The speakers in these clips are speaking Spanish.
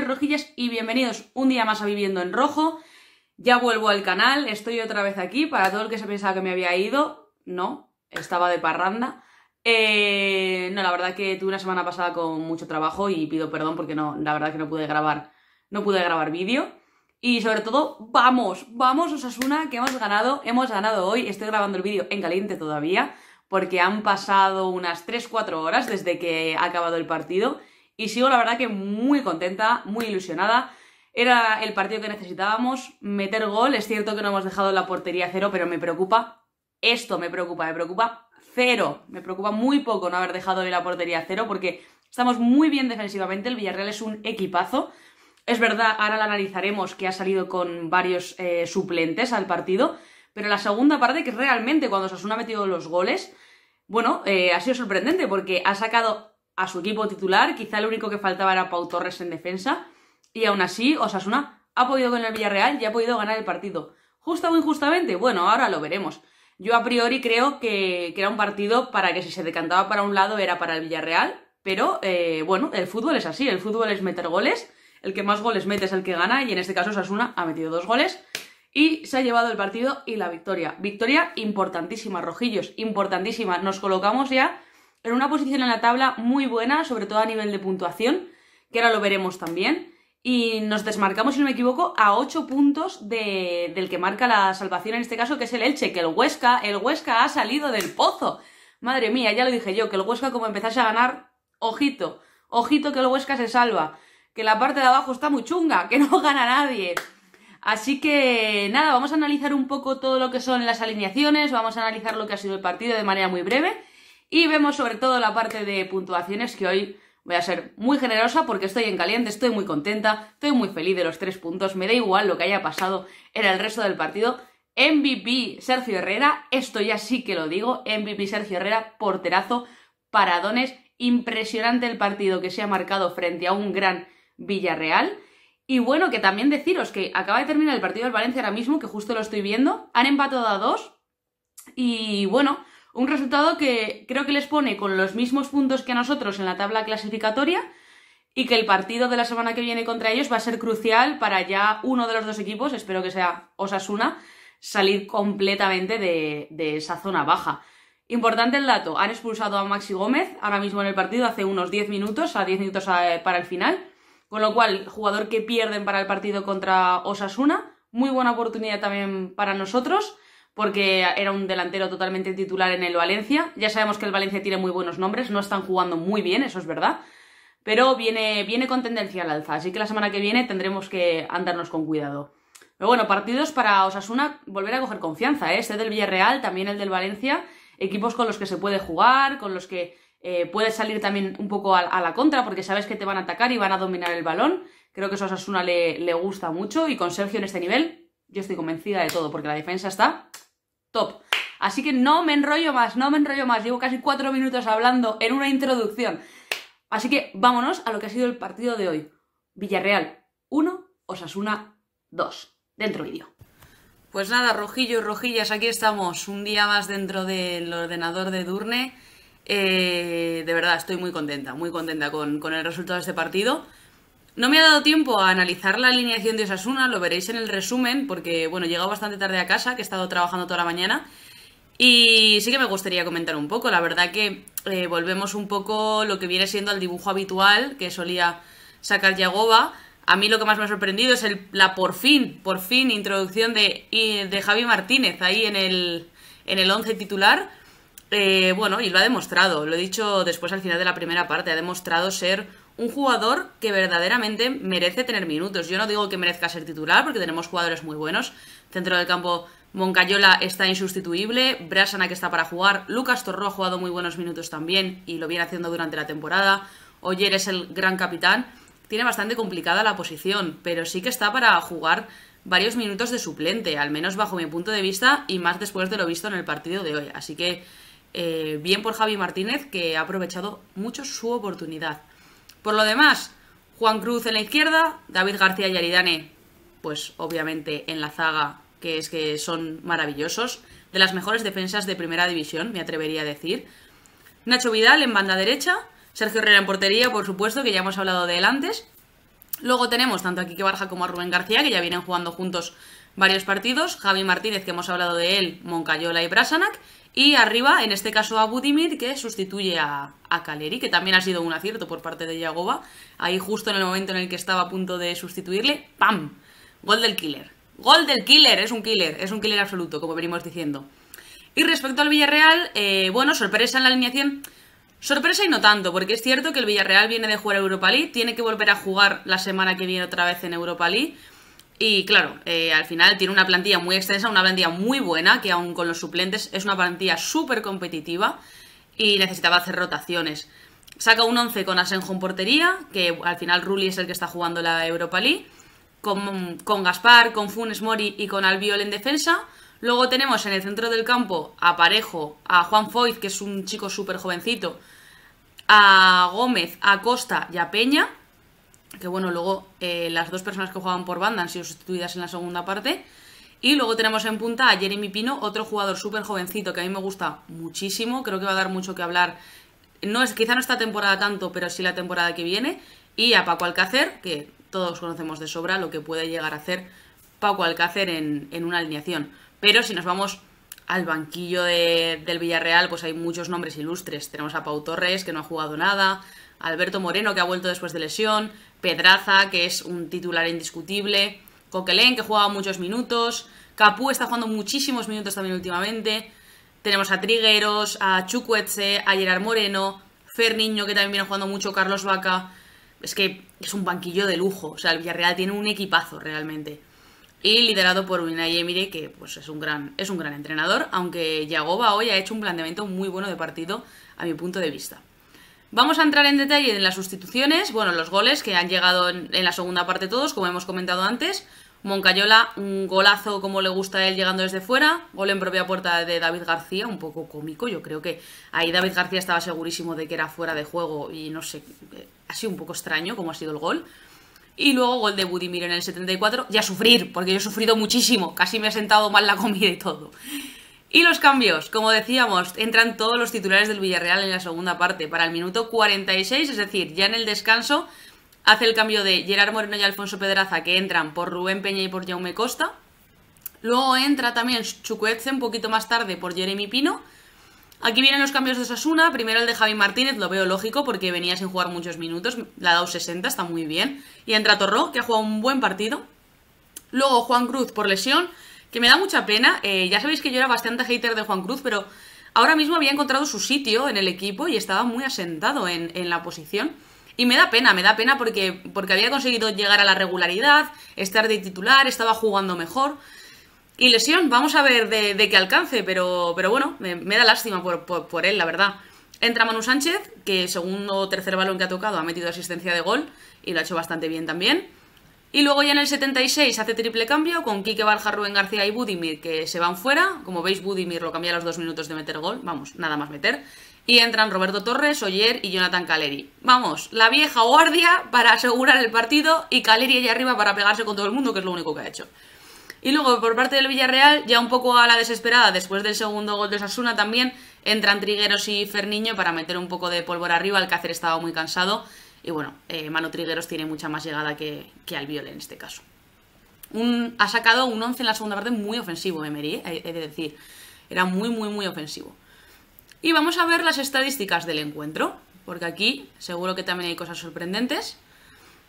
rojillas y bienvenidos un día más a Viviendo en Rojo. Ya vuelvo al canal, estoy otra vez aquí, para todo el que se pensaba que me había ido, no, estaba de parranda. Eh, no, la verdad que tuve una semana pasada con mucho trabajo y pido perdón porque no, la verdad que no pude grabar, no pude grabar vídeo. Y sobre todo, vamos, vamos Osasuna, que hemos ganado, hemos ganado hoy, estoy grabando el vídeo en caliente todavía, porque han pasado unas 3-4 horas desde que ha acabado el partido y sigo la verdad que muy contenta, muy ilusionada. Era el partido que necesitábamos, meter gol. Es cierto que no hemos dejado la portería cero, pero me preocupa. Esto me preocupa, me preocupa cero. Me preocupa muy poco no haber dejado la portería cero porque estamos muy bien defensivamente. El Villarreal es un equipazo. Es verdad, ahora la analizaremos que ha salido con varios eh, suplentes al partido, pero la segunda parte, que realmente cuando Sasuna ha metido los goles, bueno, eh, ha sido sorprendente porque ha sacado a su equipo titular, quizá lo único que faltaba era Pau Torres en defensa, y aún así Osasuna ha podido con el Villarreal y ha podido ganar el partido. ¿Justa o injustamente? Bueno, ahora lo veremos. Yo a priori creo que, era un partido para que si se decantaba para un lado era para el Villarreal, pero eh, bueno, el fútbol es así, el fútbol es meter goles, el que más goles mete es el que gana, y en este caso Osasuna ha metido dos goles, y se ha llevado el partido y la victoria. Victoria importantísima, Rojillos, importantísima. Nos colocamos ya en una posición en la tabla muy buena, sobre todo a nivel de puntuación, que ahora lo veremos también. Y nos desmarcamos, si no me equivoco, a 8 puntos del que marca la salvación en este caso, que es el Elche, que el Huesca, el Huesca ha salido del pozo. Madre mía, ya lo dije yo, que el Huesca como empezase a ganar, ojito, ojito que el Huesca se salva, que la parte de abajo está muy chunga, que no gana nadie. Así que nada, vamos a analizar un poco todo lo que son las alineaciones, vamos a analizar lo que ha sido el partido de manera muy breve y vemos sobre todo la parte de puntuaciones que hoy voy a ser muy generosa porque estoy en caliente, estoy muy contenta, estoy muy feliz de los tres puntos, me da igual lo que haya pasado en el resto del partido. MVP Sergio Herrera, esto ya sí que lo digo, MVP Sergio Herrera, porterazo, paradones, impresionante el partido que se ha marcado frente a un gran Villarreal. Y bueno, que también deciros que acaba de terminar el partido del Valencia ahora mismo, que justo lo estoy viendo, han empatado a dos y bueno, un resultado que creo que les pone con los mismos puntos que a nosotros en la tabla clasificatoria y que el partido de la semana que viene contra ellos va a ser crucial para ya uno de los dos equipos, espero que sea Osasuna, salir completamente de, esa zona baja. Importante el dato, han expulsado a Maxi Gómez ahora mismo en el partido hace unos 10 minutos, a 10 minutos eh, para el final, con lo cual jugador que pierden para el partido contra Osasuna, muy buena oportunidad también para nosotros porque era un delantero totalmente titular en el Valencia. Ya sabemos que el Valencia tiene muy buenos nombres, no están jugando muy bien, eso es verdad, pero viene, con tendencia al alza, así que la semana que viene tendremos que andarnos con cuidado. Pero bueno, partidos para Osasuna volver a coger confianza, ¿eh? este del Villarreal, también el del Valencia, equipos con los que se puede jugar, con los que eh, puedes salir también un poco a, la contra porque sabes que te van a atacar y van a dominar el balón. Creo que eso a Osasuna le gusta mucho y con Sergio en este nivel yo estoy convencida de todo, porque la defensa está top. Así que no me enrollo más, no me enrollo más. Llevo casi cuatro minutos hablando en una introducción. Así que vámonos a lo que ha sido el partido de hoy. Villarreal 1, Osasuna 2. Dentro vídeo. Pues nada, rojillos, rojillas, aquí estamos, un día más dentro del ordenador de Durne. Eh, de verdad, estoy muy contenta, muy contenta con, con el resultado de este partido. No me ha dado tiempo a analizar la alineación de Osasuna, lo veréis en el resumen, porque bueno, he llegado bastante tarde a casa, que he estado trabajando toda la mañana. Y sí que me gustaría comentar un poco, la verdad que eh, volvemos un poco lo que viene siendo al dibujo habitual que solía sacar Yagoba. A mí lo que más me ha sorprendido es el, la por fin, por fin introducción de, de Javi Martínez ahí en el, en el 11 titular. Eh, bueno, y lo ha demostrado, lo he dicho después al final de la primera parte, ha demostrado ser un jugador que verdaderamente merece tener minutos. Yo no digo que merezca ser titular, porque tenemos jugadores muy buenos. Centro del campo, Moncayola está insustituible, Brasana que está para jugar, Lucas Torro ha jugado muy buenos minutos también y lo viene haciendo durante la temporada. Oyer es el gran capitán. Tiene bastante complicada la posición, pero sí que está para jugar varios minutos de suplente, al menos bajo mi punto de vista y más después de lo visto en el partido de hoy. Así que eh, bien por Javi Martínez, que ha aprovechado mucho su oportunidad. Por lo demás, Juan Cruz en la izquierda, David García y Aridane, pues obviamente en la zaga, que es que son maravillosos, de las mejores defensas de primera división, me atrevería a decir. Nacho Vidal en banda derecha, Sergio Herrera en portería, por supuesto, que ya hemos hablado de él antes. Luego tenemos tanto a Quique Barja como a Rubén García, que ya vienen jugando juntos varios partidos. Javi Martínez, que hemos hablado de él, Moncayola y Brasanac. Y arriba, en este caso, a Budimir, que sustituye a, a Caleri, que también ha sido un acierto por parte de Yagoba. Ahí justo en el momento en el que estaba a punto de sustituirle, ¡pam! Gol del killer. Gol del killer, es un killer, es un killer absoluto, como venimos diciendo. Y respecto al Villarreal, eh, bueno, sorpresa en la alineación. Sorpresa y no tanto, porque es cierto que el Villarreal viene de jugar Europa League, tiene que volver a jugar la semana que viene otra vez en Europa League. Y claro, eh, al final tiene una plantilla muy extensa, una plantilla muy buena, que aún con los suplentes es una plantilla súper competitiva y necesitaba hacer rotaciones. Saca un 11 con Asenjo en portería, que al final Rulli es el que está jugando la Europa League, con, Gaspar, con Funes Mori y con Albiol en defensa. Luego tenemos en el centro del campo a Parejo, a Juan Foyt, que es un chico súper jovencito, a Gómez, a Costa y a Peña que bueno, luego eh, las dos personas que jugaban por banda han sido sustituidas en la segunda parte. Y luego tenemos en punta a Jeremy Pino, otro jugador súper jovencito que a mí me gusta muchísimo, creo que va a dar mucho que hablar, no es, quizá no esta temporada tanto, pero sí la temporada que viene, y a Paco Alcácer, que todos conocemos de sobra lo que puede llegar a hacer Paco Alcácer en, en una alineación. Pero si nos vamos al banquillo del Villarreal, pues hay muchos nombres ilustres. Tenemos a Pau Torres, que no ha jugado nada, Alberto Moreno, que ha vuelto después de lesión, Pedraza, que es un titular indiscutible, Coquelén, que jugaba muchos minutos, Capú está jugando muchísimos minutos también últimamente, tenemos a Trigueros, a Chucuetse, a Gerard Moreno, Ferniño, que también viene jugando mucho, Carlos Vaca, es que es un banquillo de lujo, o sea, el Villarreal tiene un equipazo realmente. Y liderado por Unai Emery, que pues es un gran, es un gran entrenador, aunque Yagoba hoy ha hecho un planteamiento muy bueno de partido a mi punto de vista. Vamos a entrar en detalle en las sustituciones, bueno, los goles que han llegado en, la segunda parte todos, como hemos comentado antes. Moncayola, un golazo como le gusta a él llegando desde fuera, gol en propia puerta de David García, un poco cómico, yo creo que ahí David García estaba segurísimo de que era fuera de juego y no sé, eh, ha sido un poco extraño como ha sido el gol. Y luego gol de Budimir en el 74, y a sufrir, porque yo he sufrido muchísimo, casi me ha sentado mal la comida y todo. Y los cambios, como decíamos, entran todos los titulares del Villarreal en la segunda parte. Para el minuto 46, es decir, ya en el descanso, hace el cambio de Gerard Moreno y Alfonso Pedraza, que entran por Rubén Peña y por Jaume Costa. Luego entra también Chukwueze un poquito más tarde por Jeremy Pino. Aquí vienen los cambios de Sasuna. Primero el de Javi Martínez, lo veo lógico porque venía sin jugar muchos minutos. La ha dado 60, está muy bien. Y entra Torró, que ha jugado un buen partido. Luego Juan Cruz por lesión que me da mucha pena. Eh, ya sabéis que yo era bastante hater de Juan Cruz, pero ahora mismo había encontrado su sitio en el equipo y estaba muy asentado en, la posición. Y me da pena, me da pena porque, porque había conseguido llegar a la regularidad, estar de titular, estaba jugando mejor. Y lesión, vamos a ver de, qué alcance, pero, pero bueno, me, da lástima por, por, por, él, la verdad. Entra Manu Sánchez, que segundo o tercer balón que ha tocado ha metido asistencia de gol y lo ha hecho bastante bien también. Y luego ya en el 76 hace triple cambio con Quique Barja, Rubén García y Budimir que se van fuera. Como veis, Budimir lo cambia a los dos minutos de meter gol. Vamos, nada más meter. Y entran Roberto Torres, Oyer y Jonathan Caleri. Vamos, la vieja guardia para asegurar el partido y Caleri allá arriba para pegarse con todo el mundo, que es lo único que ha hecho. Y luego, por parte del Villarreal, ya un poco a la desesperada, después del segundo gol de Sasuna, también, entran Trigueros y Ferniño para meter un poco de pólvora arriba. hacer estaba muy cansado y bueno, eh, Mano Trigueros tiene mucha más llegada que, que Albiol en este caso. ha sacado un 11 en la segunda parte muy ofensivo, Emery, es eh, decir. Era muy, muy, muy ofensivo. Y vamos a ver las estadísticas del encuentro, porque aquí seguro que también hay cosas sorprendentes.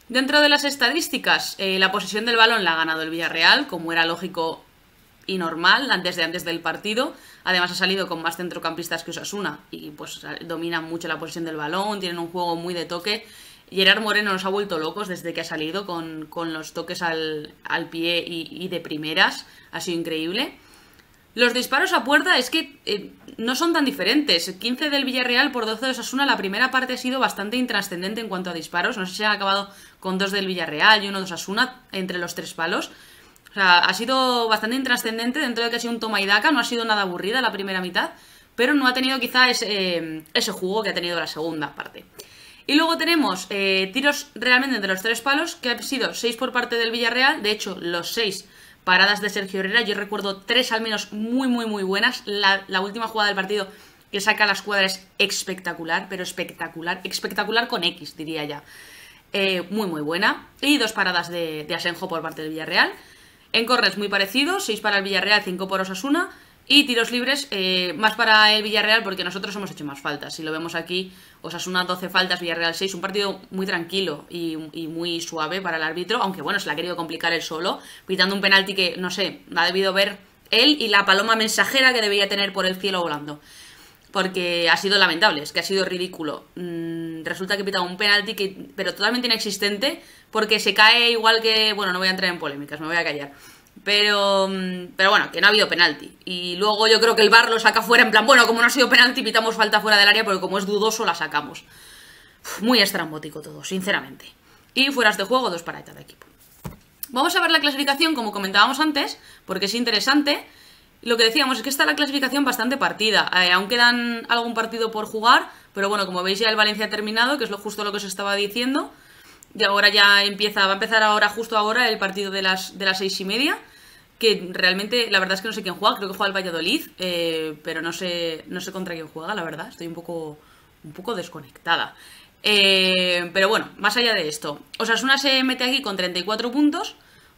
Dentro de las estadísticas, eh, la posesión del balón la ha ganado el Villarreal, como era lógico y normal antes de antes del partido. Además ha salido con más centrocampistas que Osasuna y pues dominan mucho la posición del balón, tienen un juego muy de toque. Gerard Moreno nos ha vuelto locos desde que ha salido con, los toques al, pie y, de primeras. Ha sido increíble. Los disparos a puerta es que eh, no son tan diferentes. 15 del Villarreal por 12 de Osasuna. La primera parte ha sido bastante intrascendente en cuanto a disparos. No sé si han acabado con dos del Villarreal y uno de Osasuna entre los tres palos o sea, ha sido bastante intrascendente dentro de que ha sido un toma y daca, no ha sido nada aburrida la primera mitad, pero no ha tenido quizá eh, ese, jugo que ha tenido la segunda parte. Y luego tenemos eh, tiros realmente de los tres palos, que han sido seis por parte del Villarreal, de hecho los seis paradas de Sergio Herrera, yo recuerdo tres al menos muy muy muy buenas, la, última jugada del partido que saca a la escuadra es espectacular, pero espectacular, espectacular con X diría ya, eh, muy muy buena, y dos paradas de Asenjo por parte del Villarreal, en corners muy parecido, 6 para el Villarreal, 5 por Osasuna. Y tiros libres, eh, más para el Villarreal porque nosotros hemos hecho más faltas. Si lo vemos aquí, Osasuna 12 faltas, Villarreal 6. Un partido muy tranquilo y, muy suave para el árbitro, aunque bueno, se la ha querido complicar él solo, pitando un penalti que, no sé, ha debido ver él y la paloma mensajera que debía tener por el cielo volando. Porque ha sido lamentable, es que ha sido ridículo. Mm, resulta que pita un penalti, pero totalmente inexistente, porque se cae igual que. Bueno, no voy a entrar en polémicas, me voy a callar. Pero, mm, pero bueno, que no ha habido penalti. Y luego yo creo que el bar lo saca fuera, en plan, bueno, como no ha sido penalti, pitamos falta fuera del área, porque como es dudoso, la sacamos. muy estrambótico todo, sinceramente. Y fueras de juego, dos para de equipo. Vamos a ver la clasificación, como comentábamos antes, porque es interesante. Lo que decíamos es que está la clasificación bastante partida. Aunque eh, aún quedan algún partido por jugar, pero bueno, como veis ya el Valencia ha terminado, que es lo justo lo que os estaba diciendo. Y ahora ya empieza, va a empezar ahora, justo ahora, el partido de las, de las seis y media. Que realmente, la verdad es que no sé quién juega, creo que juega el Valladolid, eh, pero no sé, no sé contra quién juega, la verdad, estoy un poco, un poco desconectada. Eh, pero bueno, más allá de esto, Osasuna se mete aquí con 34 puntos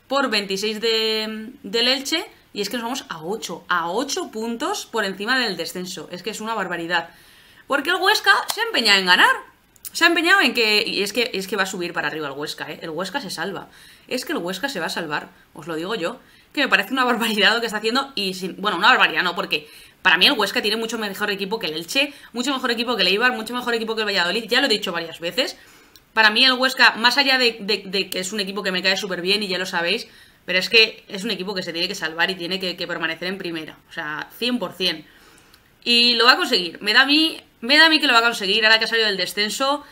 por 26 de, del Elche, y es que nos vamos a 8, a 8 puntos por encima del descenso, es que es una barbaridad. Porque el Huesca se ha empeñado en ganar. Se ha empeñado en que... Y es que, es que va a subir para arriba el Huesca, ¿eh? El Huesca se salva. Es que el Huesca se va a salvar, os lo digo yo. Que me parece una barbaridad lo que está haciendo y... Sin, bueno, una barbaridad no, porque para mí el Huesca tiene mucho mejor equipo que el Elche, mucho mejor equipo que el Eibar, mucho mejor equipo que el Valladolid, ya lo he dicho varias veces. Para mí el Huesca, más allá de, que es un equipo que me cae súper bien y ya lo sabéis, pero es que es un equipo que se tiene que salvar y tiene que, que permanecer en primera, o sea, 100%. Y lo va a conseguir. Me da a mí, me da a mí que lo va a conseguir. Ahora que ha salido del descenso,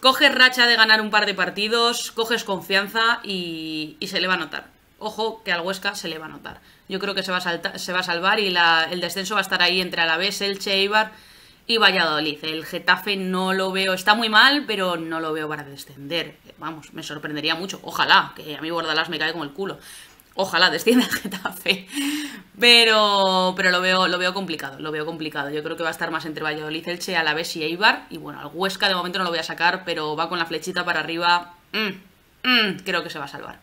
coges racha de ganar un par de partidos, coges confianza y, se le va a notar. Ojo que al Huesca se le va a notar. Yo creo que se va a, se va a salvar y el descenso va a estar ahí entre Alavés, Elche, Eibar y Valladolid. El Getafe no lo veo, está muy mal, pero no lo veo para descender. Vamos, me sorprendería mucho. Ojalá, que a mí Bordalás me cae con el culo. Ojalá descienda el Getafe. Pero, pero lo, veo, lo veo complicado, lo veo complicado. Yo creo que va a estar más entre Valladolid, Elche, Alavés y Eibar. Y bueno, al Huesca de momento no lo voy a sacar, pero va con la flechita para arriba. Mm, mm, creo que se va a salvar.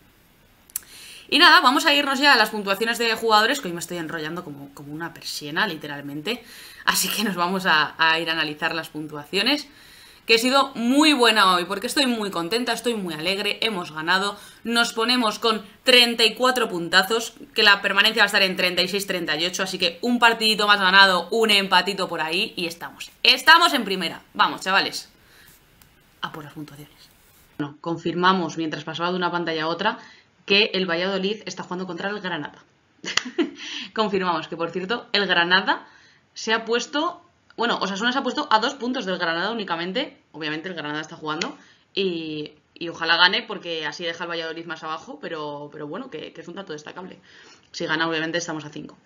Y nada, vamos a irnos ya a las puntuaciones de jugadores, que hoy me estoy enrollando como, como una persiana, literalmente. Así que nos vamos a ir a analizar las puntuaciones que he sido muy buena hoy, porque estoy muy contenta, estoy muy alegre, hemos ganado, nos ponemos con 34 puntazos, que la permanencia va a estar en 36-38, así que un partidito más ganado, un empatito por ahí y estamos. Estamos en primera, vamos chavales, a por las puntuaciones. Bueno, confirmamos mientras pasaba de una pantalla a otra que el Valladolid está jugando contra el Granada. confirmamos que, por cierto, el Granada se ha puesto bueno, Osasuna se ha puesto a dos puntos del Granada únicamente. Obviamente el Granada está jugando. Y, ojalá gane porque así deja el Valladolid más abajo. Pero, bueno, que, es un dato destacable. Si gana, obviamente estamos a cinco.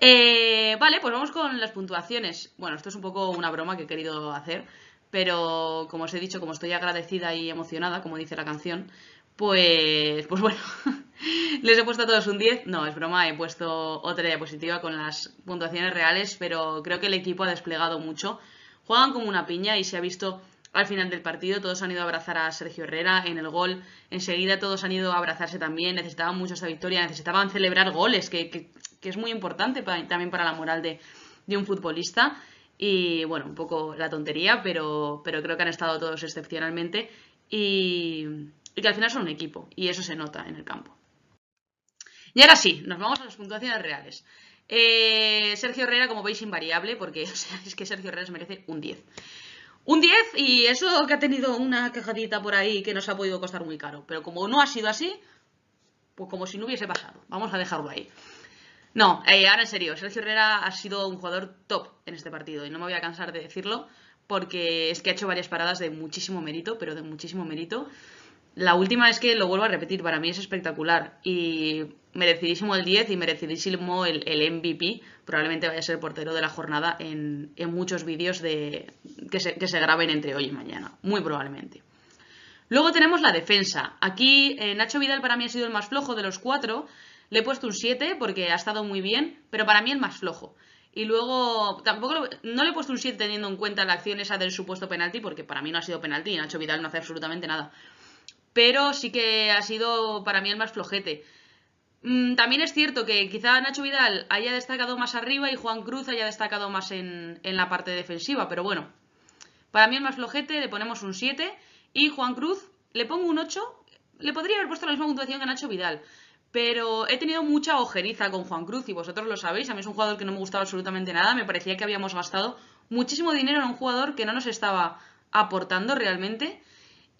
Eh, vale, pues vamos con las puntuaciones. Bueno, esto es un poco una broma que he querido hacer. Pero como os he dicho, como estoy agradecida y emocionada, como dice la canción, pues, pues bueno, les he puesto a todos un 10. No, es broma, he puesto otra diapositiva con las puntuaciones reales, pero creo que el equipo ha desplegado mucho. Juegan como una piña y se ha visto al final del partido. Todos han ido a abrazar a Sergio Herrera en el gol. Enseguida todos han ido a abrazarse también. Necesitaban mucho esa victoria, necesitaban celebrar goles, que, es muy importante también para la moral de, de un futbolista. Y bueno, un poco la tontería, pero, pero creo que han estado todos excepcionalmente. Y, y que al final son un equipo y eso se nota en el campo. Y ahora sí, nos vamos a las puntuaciones reales. Eh, Sergio Herrera, como veis, invariable, porque es que Sergio Herrera merece un 10. Un 10 y eso que ha tenido una quejadita por ahí que nos ha podido costar muy caro. Pero como no ha sido así, pues como si no hubiese pasado. Vamos a dejarlo ahí. No, eh, ahora en serio, Sergio Herrera ha sido un jugador top en este partido y no me voy a cansar de decirlo porque es que ha hecho varias paradas de muchísimo mérito, pero de muchísimo mérito. La última es que lo vuelvo a repetir, para mí es espectacular y merecidísimo el 10 y merecidísimo el, MVP. Probablemente vaya a ser portero de la jornada en, muchos vídeos que, se, graben entre hoy y mañana, muy probablemente. Luego tenemos la defensa. Aquí eh, Nacho Vidal para mí ha sido el más flojo de los cuatro. Le he puesto un 7 porque ha estado muy bien, pero para mí el más flojo. Y luego, tampoco no le he puesto un 7 teniendo en cuenta la acción esa del supuesto penalti, porque para mí no ha sido penalti y Nacho Vidal no hace absolutamente nada pero sí que ha sido para mí el más flojete. Mm, también es cierto que quizá Nacho Vidal haya destacado más arriba y Juan Cruz haya destacado más en, en la parte defensiva, pero bueno, para mí el más flojete le ponemos un 7 y Juan Cruz le pongo un 8, le podría haber puesto la misma puntuación que Nacho Vidal, pero he tenido mucha ojeriza con Juan Cruz y vosotros lo sabéis, a mí es un jugador que no me gustaba absolutamente nada, me parecía que habíamos gastado muchísimo dinero en un jugador que no nos estaba aportando realmente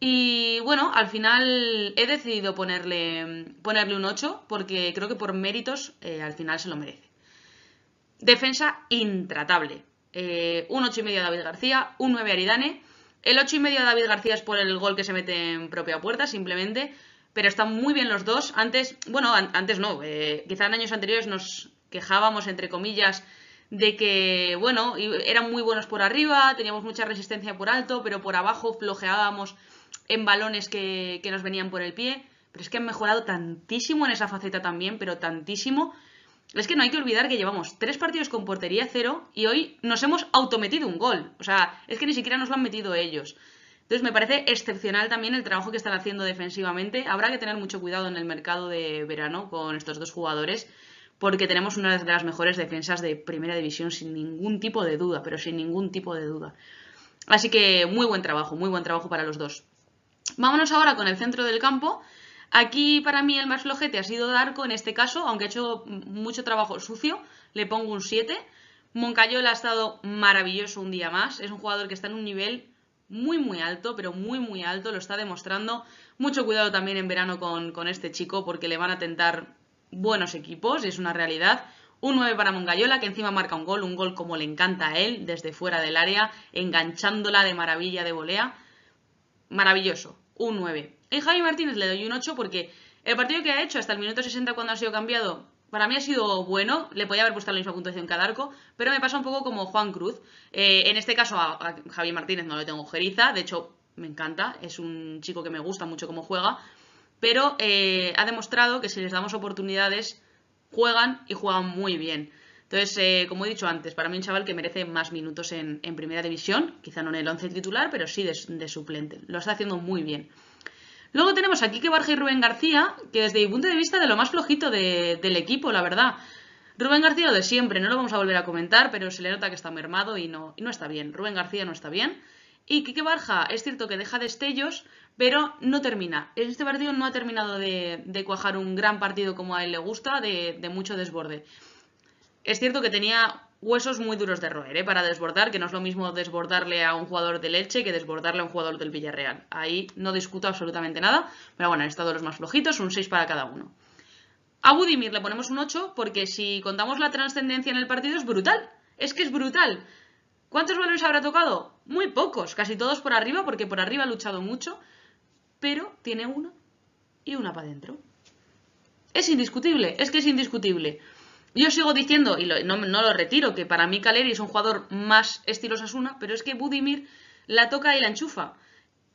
y bueno, al final he decidido ponerle, ponerle un 8 porque creo que por méritos eh, al final se lo merece. Defensa intratable. Eh, un medio a David García, un 9 a Aridane. El medio a David García es por el gol que se mete en propia puerta, simplemente. Pero están muy bien los dos. Antes, bueno, antes no. Eh, quizá en años anteriores nos quejábamos, entre comillas, de que, bueno, eran muy buenos por arriba, teníamos mucha resistencia por alto, pero por abajo flojeábamos en balones que, nos venían por el pie, pero es que han mejorado tantísimo en esa faceta también, pero tantísimo. Es que no hay que olvidar que llevamos tres partidos con portería cero y hoy nos hemos autometido un gol. O sea, es que ni siquiera nos lo han metido ellos. Entonces me parece excepcional también el trabajo que están haciendo defensivamente. Habrá que tener mucho cuidado en el mercado de verano con estos dos jugadores porque tenemos una de las mejores defensas de primera división sin ningún tipo de duda, pero sin ningún tipo de duda. Así que muy buen trabajo, muy buen trabajo para los dos. Vámonos ahora con el centro del campo. Aquí para mí el más flojete ha sido Darko en este caso, aunque ha hecho mucho trabajo sucio, le pongo un 7. Moncayola ha estado maravilloso un día más, es un jugador que está en un nivel muy muy alto, pero muy muy alto, lo está demostrando. Mucho cuidado también en verano con, este chico porque le van a tentar buenos equipos, y es una realidad. Un 9 para Moncayola que encima marca un gol, un gol como le encanta a él, desde fuera del área, enganchándola de maravilla de volea. Maravilloso un 9. en Javi Martínez le doy un 8 porque el partido que ha hecho hasta el minuto 60 cuando ha sido cambiado para mí ha sido bueno, le podía haber puesto la misma puntuación cada arco, pero me pasa un poco como Juan Cruz. Eh, en este caso a, Javi Martínez no le tengo jeriza, de hecho me encanta, es un chico que me gusta mucho cómo juega, pero eh, ha demostrado que si les damos oportunidades juegan y juegan muy bien. Entonces, eh, como he dicho antes, para mí un chaval que merece más minutos en, primera división, quizá no en el 11 titular, pero sí de, suplente. Lo está haciendo muy bien. Luego tenemos a que Barja y Rubén García, que desde mi punto de vista de lo más flojito del equipo, la verdad. Rubén García lo de siempre, no lo vamos a volver a comentar, pero se le nota que está mermado y no, no está bien. Rubén García no está bien. Y Quique Barja, es cierto que deja destellos, pero no termina. En este partido no ha terminado de, cuajar un gran partido como a él le gusta, de mucho desborde. Es cierto que tenía huesos muy duros de roer ¿eh? para desbordar, que no es lo mismo desbordarle a un jugador de leche que desbordarle a un jugador del Villarreal. Ahí no discuto absolutamente nada, pero bueno, han estado los más flojitos, un 6 para cada uno. A Budimir le ponemos un 8 porque si contamos la trascendencia en el partido es brutal, es que es brutal. ¿Cuántos balones habrá tocado? Muy pocos, casi todos por arriba porque por arriba ha luchado mucho, pero tiene uno y una para adentro. Es indiscutible, es que es indiscutible. Yo sigo diciendo, y no, lo retiro, que para mí Caleri es un jugador más estilo Sasuna, pero es que Budimir la toca y la enchufa.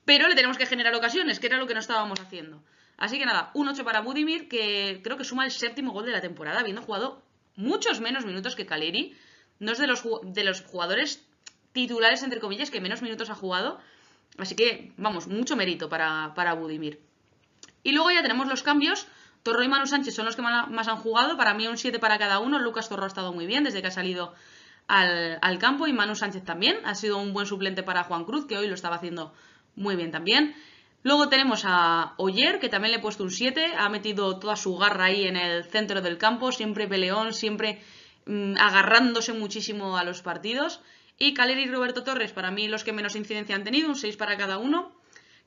Pero le tenemos que generar ocasiones, que era lo que no estábamos haciendo. Así que nada, un 8 para Budimir, que creo que suma el séptimo gol de la temporada, habiendo jugado muchos menos minutos que Caleri. No es de los, de los jugadores titulares, entre comillas, que menos minutos ha jugado. Así que, vamos, mucho mérito para, para Budimir. Y luego ya tenemos los cambios Torro y Manu Sánchez son los que más han jugado. Para mí un 7 para cada uno. Lucas Torro ha estado muy bien desde que ha salido al, campo y Manu Sánchez también. Ha sido un buen suplente para Juan Cruz, que hoy lo estaba haciendo muy bien también. Luego tenemos a Oyer, que también le he puesto un 7. Ha metido toda su garra ahí en el centro del campo, siempre peleón, siempre mm, agarrándose muchísimo a los partidos. Y Caleri y Roberto Torres, para mí los que menos incidencia han tenido, un 6 para cada uno.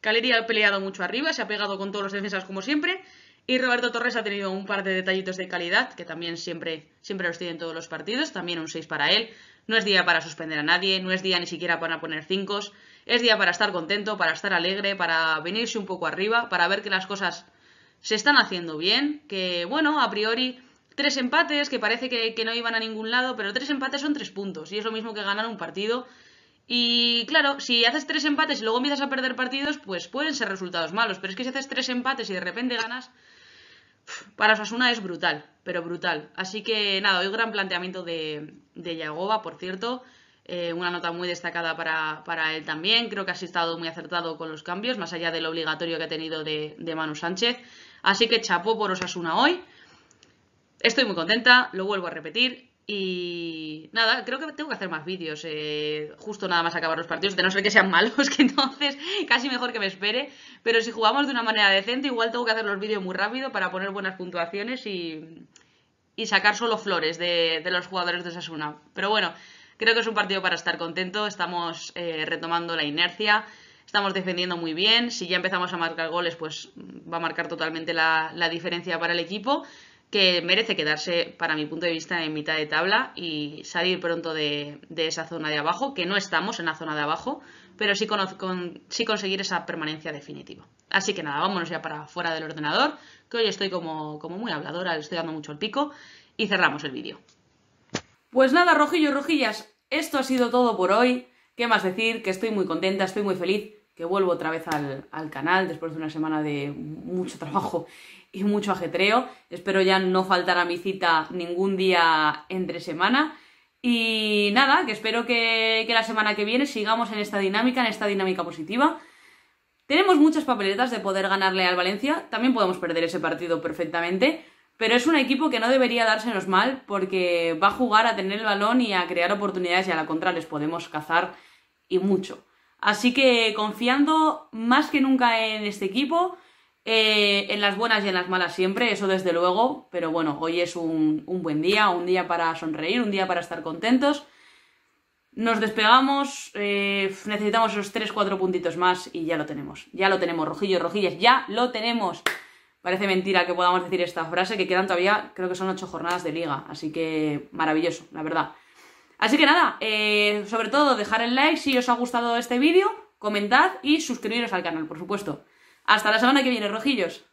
Caleri ha peleado mucho arriba, se ha pegado con todos los defensas como siempre. Y Roberto Torres ha tenido un par de detallitos de calidad, que también siempre, siempre los tiene en todos los partidos, también un 6 para él. No es día para suspender a nadie, no es día ni siquiera para poner 5, es día para estar contento, para estar alegre, para venirse un poco arriba, para ver que las cosas se están haciendo bien, que bueno, a priori tres empates, que parece que, que no iban a ningún lado, pero tres empates son tres puntos, y es lo mismo que ganar un partido y claro, si haces tres empates y luego empiezas a perder partidos, pues pueden ser resultados malos. Pero es que si haces tres empates y de repente ganas, para Osasuna es brutal, pero brutal. Así que nada, hoy gran planteamiento de, de por cierto. Eh, una nota muy destacada para, él también. Creo que ha estado muy acertado con los cambios, más allá del obligatorio que ha tenido de, de Manu Sánchez. Así que chapó por Osasuna hoy. Estoy muy contenta, lo vuelvo a repetir. Y nada, creo que tengo que hacer más vídeos, eh, justo nada más acabar los partidos, de no ser que sean malos, que entonces casi mejor que me espere. Pero si jugamos de una manera decente, igual tengo que hacer los vídeos muy rápido para poner buenas puntuaciones y, sacar solo flores de, los jugadores de Sasuna. Pero bueno, creo que es un partido para estar contento, estamos eh, retomando la inercia, estamos defendiendo muy bien, si ya empezamos a marcar goles, pues va a marcar totalmente la, la diferencia para el equipo que merece quedarse, para mi punto de vista, en mitad de tabla y salir pronto de, esa zona de abajo, que no estamos en la zona de abajo, pero sí, conseguir esa permanencia definitiva. Así que nada, vámonos ya para fuera del ordenador, que hoy estoy como, como muy habladora, le estoy dando mucho el pico, y cerramos el vídeo. Pues nada, rojillos, rojillas, esto ha sido todo por hoy. ¿Qué más decir? Que estoy muy contenta, estoy muy feliz que vuelvo otra vez al, canal después de una semana de mucho trabajo y mucho ajetreo. Espero ya no faltar a mi cita ningún día entre semana. Y nada, que espero que, la semana que viene sigamos en esta dinámica, en esta dinámica positiva. Tenemos muchas papeletas de poder ganarle al Valencia, también podemos perder ese partido perfectamente, pero es un equipo que no debería dársenos mal porque va a jugar a tener el balón y a crear oportunidades y a la contra les podemos cazar y mucho. Así que confiando más que nunca en este equipo, eh, en las buenas y en las malas siempre, eso desde luego, pero bueno, hoy es un, buen día, un día para sonreír, un día para estar contentos. Nos despegamos, eh, necesitamos esos 3-4 puntitos más y ya lo tenemos. Ya lo tenemos, rojillos, rojillas, ya lo tenemos. Parece mentira que podamos decir esta frase, que quedan todavía, creo que son 8 jornadas de liga, así que maravilloso, la verdad. Así que nada, eh, sobre todo dejar el like si os ha gustado este vídeo, comentad y suscribiros al canal, por supuesto. Hasta la semana que viene, rojillos.